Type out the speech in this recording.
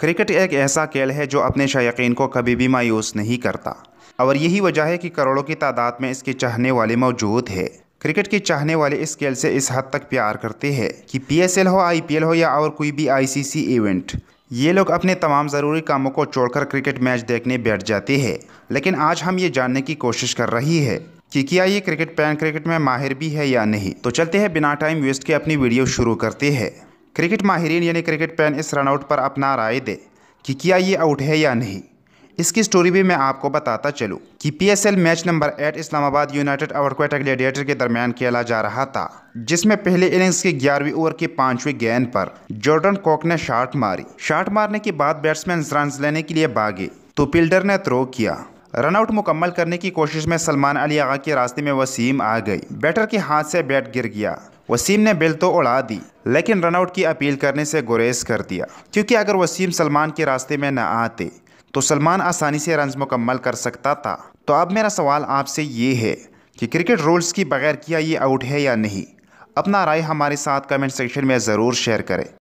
cricket एक ऐसा खेल है जो अपने शायक को कभी भी मायूस नहीं करता और यही वजह है कि करोड़ों की तादाद में इसके चाहने वाले मौजूद है क्रिकेट के चाहने वाले इस खेल से इस हद तक प्यार करते हैं कि पीएसएल हो आईपीएल हो या और कोई भी आईसीसी इवेंट ये लोग अपने तमाम ज़रूरी कामों को छोड़कर क्रिकेट मैच देखने बैठ जाते हैं लेकिन आज हम ये जानने की कोशिश कर रही है कि क्या ये क्रिकेट पैन क्रिकेट में माहिर भी है या नहीं तो चलते हैं बिना टाइम वेस्ट के अपनी वीडियो शुरू करते हैं क्रिकेट माहरीन यानी क्रिकेट पैन इस रनआउट पर अपना राय दे कि क्या ये आउट है या नहीं इसकी स्टोरी भी मैं आपको बताता चलूँ कि PSL match number eight Islamabad United और क्वेटा ग्लेडिएटर के दरमियान खेला जा रहा था जिसमें पहले इनिंग्स की ग्यारहवीं ओवर की पांचवी गेंद पर जॉर्डन कॉक ने शॉट मारी शॉट मारने के बाद बैट्समैन रन लेने के लिए भागे तो फील्डर ने थ्रो किया रनआउट मुकम्मल करने की कोशिश में सलमान अली आगा के रास्ते में वसीम आ गई बैटर के हाथ से बैट गिर गया वसीम ने बेल तो उड़ा दी लेकिन रनआउट की अपील करने से गुरेज कर दिया क्योंकि अगर वसीम सलमान के रास्ते में न आते तो सलमान आसानी से रन मुकम्मल कर सकता था तो अब मेरा सवाल आपसे ये है कि क्रिकेट रूल्स की बगैर किया ये आउट है या नहीं अपना राय हमारे साथ कमेंट सेक्शन में ज़रूर शेयर करें